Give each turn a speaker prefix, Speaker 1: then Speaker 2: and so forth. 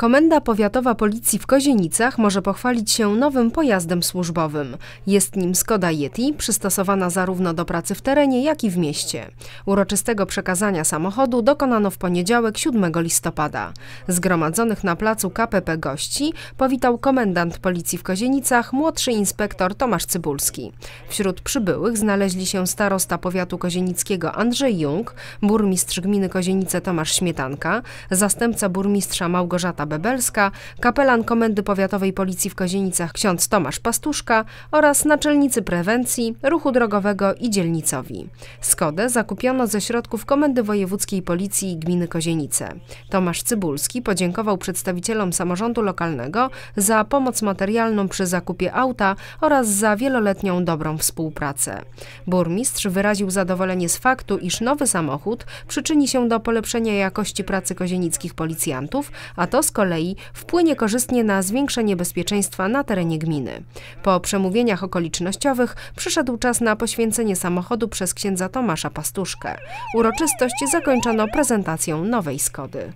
Speaker 1: Komenda Powiatowa Policji w Kozienicach może pochwalić się nowym pojazdem służbowym. Jest nim Skoda Yeti, przystosowana zarówno do pracy w terenie, jak i w mieście. Uroczystego przekazania samochodu dokonano w poniedziałek 7 listopada. Zgromadzonych na placu KPP gości powitał komendant Policji w Kozienicach, młodszy inspektor Tomasz Cybulski. Wśród przybyłych znaleźli się starosta powiatu kozienickiego Andrzej Jung, burmistrz gminy Kozienice Tomasz Śmietanka, zastępca burmistrza Małgorzata Bebelska, kapelan Komendy Powiatowej Policji w Kozienicach ksiądz Tomasz Pastuszka oraz naczelnicy prewencji, ruchu drogowego i dzielnicowi. Skodę zakupiono ze środków Komendy Wojewódzkiej Policji Gminy Kozienice. Tomasz Cybulski podziękował przedstawicielom samorządu lokalnego za pomoc materialną przy zakupie auta oraz za wieloletnią dobrą współpracę. Burmistrz wyraził zadowolenie z faktu, iż nowy samochód przyczyni się do polepszenia jakości pracy kozienickich policjantów, a to z kolei wpłynie korzystnie na zwiększenie bezpieczeństwa na terenie gminy. Po przemówieniach okolicznościowych przyszedł czas na poświęcenie samochodu przez księdza Tomasza Pastuszkę. Uroczystość zakończono prezentacją nowej Skody.